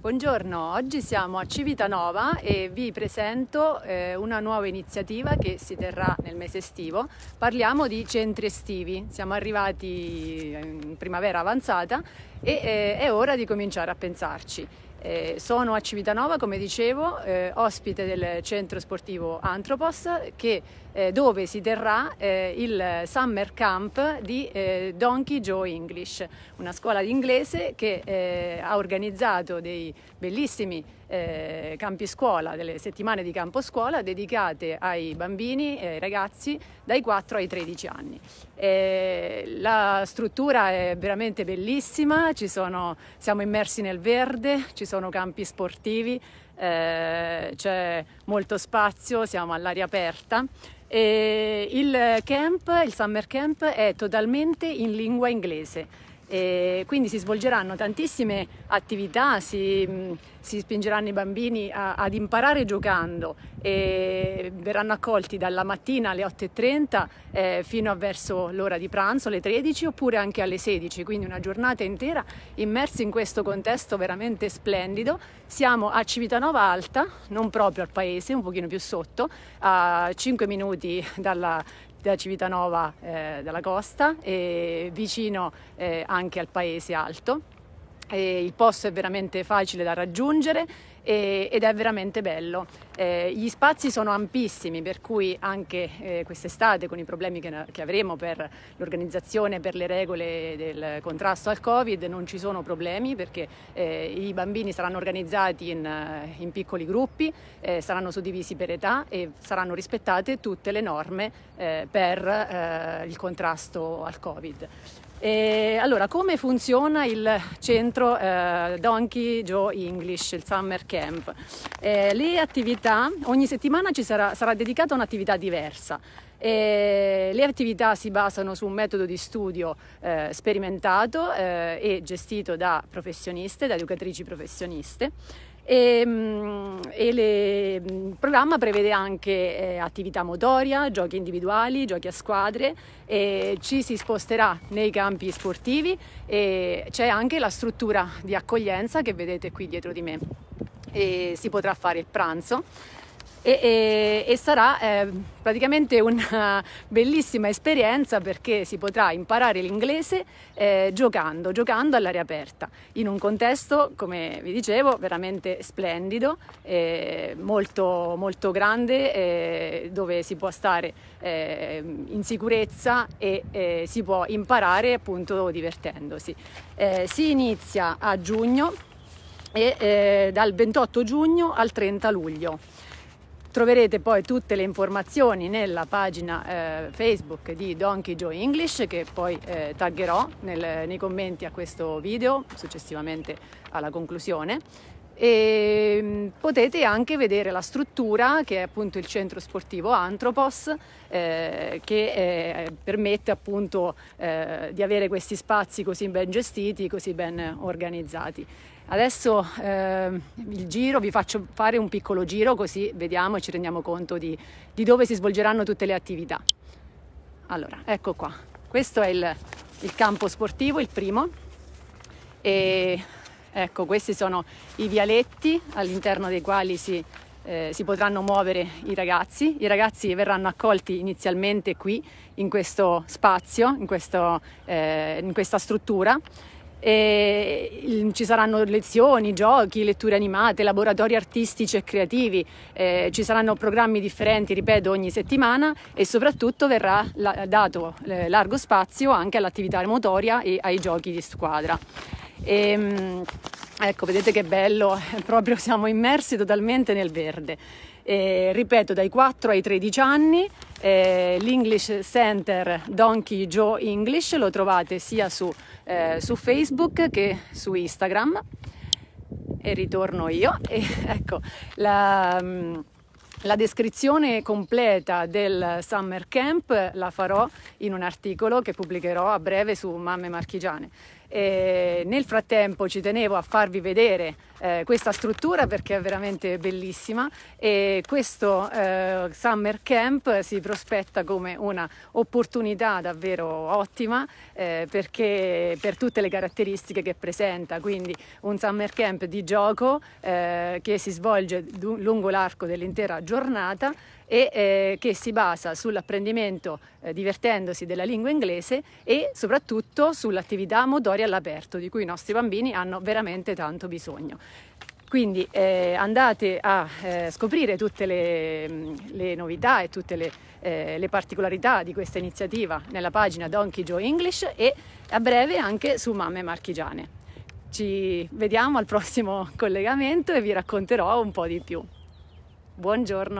Buongiorno, oggi siamo a Civitanova e vi presento eh, una nuova iniziativa che si terrà nel mese estivo. Parliamo di centri estivi, siamo arrivati in primavera avanzata e eh, è ora di cominciare a pensarci. Eh, sono a Civitanova, come dicevo, eh, ospite del centro sportivo Antropos, che, eh, dove si terrà eh, il summer camp di eh, Donkey Joe English, una scuola di inglese che eh, ha organizzato dei bellissimi campi scuola, delle settimane di campo scuola dedicate ai bambini e ai ragazzi dai 4 ai 13 anni. la struttura è veramente bellissima, sono, siamo immersi nel verde, ci sono campi sportivi, eh, c'è molto spazio, siamo all'aria aperta. E il camp, il summer camp, è totalmente in lingua inglese e quindi si svolgeranno tantissime attività, si, mm, si spingeranno i bambini a, ad imparare giocando e verranno accolti dalla mattina alle 8.30 eh, fino a verso l'ora di pranzo, alle 13 oppure anche alle 16, quindi una giornata intera immersi in questo contesto veramente splendido. Siamo a Civitanova Alta, non proprio al paese, un pochino più sotto, a 5 minuti dalla da Civitanova eh, dalla costa e vicino eh, anche al Paese Alto. E il posto è veramente facile da raggiungere e, ed è veramente bello. Eh, gli spazi sono ampissimi, per cui anche eh, quest'estate, con i problemi che, che avremo per l'organizzazione, per le regole del contrasto al Covid, non ci sono problemi perché eh, i bambini saranno organizzati in, eh, in piccoli gruppi, eh, saranno suddivisi per età e saranno rispettate tutte le norme eh, per il contrasto al Covid. E allora, come funziona il centro eh, Donkey Joe English, il Summer Camp. Eh, le attività, ogni settimana ci sarà, sarà dedicata un'attività diversa. E eh, le attività si basano su un metodo di studio eh, sperimentato eh, e gestito da professioniste, da educatrici professioniste. E, ehm, e le, il mm, programma prevede anche eh, attività motoria, giochi individuali, giochi a squadre, ci si sposterà nei campi sportivi e c'è anche la struttura di accoglienza che vedete qui dietro di me e si potrà fare il pranzo. E, e, e, sarà eh, praticamente una bellissima esperienza perché si potrà imparare l'inglese eh, giocando, giocando all'aria aperta, in un contesto, come vi dicevo, veramente splendido, eh, molto, molto grande, eh, dove si può stare eh, in sicurezza e eh, si può imparare appunto divertendosi. si inizia a giugno e, eh, dal 28 giugno al 30 luglio. Troverete poi tutte le informazioni nella pagina eh, Facebook di Donkey Joe English che poi eh, taggerò nel, nei commenti a questo video successivamente alla conclusione e ehm, potete anche vedere la struttura che è appunto il centro sportivo Antropos eh, che eh, permette appunto eh, di avere questi spazi così ben gestiti, così ben organizzati. Adesso ehm, il giro, vi faccio fare un piccolo giro così vediamo e ci rendiamo conto di, di dove si svolgeranno tutte le attività. Allora, ecco qua, questo è il, il campo sportivo, il primo. E Ecco, questi sono i vialetti all'interno dei quali si, eh, si, potranno muovere i ragazzi. I ragazzi verranno accolti inizialmente qui, in questo spazio, in, questo, eh, in questa struttura. E ci saranno lezioni, giochi, letture animate, laboratori artistici e creativi, eh, ci saranno programmi differenti, ripeto, ogni settimana e soprattutto verrà la dato eh, largo spazio anche all'attività motoria e ai giochi di squadra. E, ehm, ecco, vedete che bello, proprio siamo immersi totalmente nel verde. E, eh, ripeto, dai 4 ai 13 anni, eh, l'English Center Donkey Joe English lo trovate sia su, eh, su Facebook che su Instagram. E ritorno io. E, ecco, la, mm, la descrizione completa del summer camp la farò in un articolo che pubblicherò a breve su Mamme Marchigiane. E nel frattempo ci tenevo a farvi vedere eh, questa struttura perché è veramente bellissima e questo eh, summer camp si prospetta come un'opportunità davvero ottima eh, perché per tutte le caratteristiche che presenta, quindi un summer camp di gioco eh, che si svolge lungo l'arco dell'intera giornata e eh, che si basa sull'apprendimento eh, divertendosi della lingua inglese e soprattutto sull'attività motoria laboratori all'aperto di cui i nostri bambini hanno veramente tanto bisogno. Quindi eh, andate a eh, scoprire tutte le, mm, le, novità e tutte le, eh, le, particolarità di questa iniziativa nella pagina Donkey Joe English e a breve anche su Mamme Marchigiane. Ci vediamo al prossimo collegamento e vi racconterò un po' di più. Buongiorno!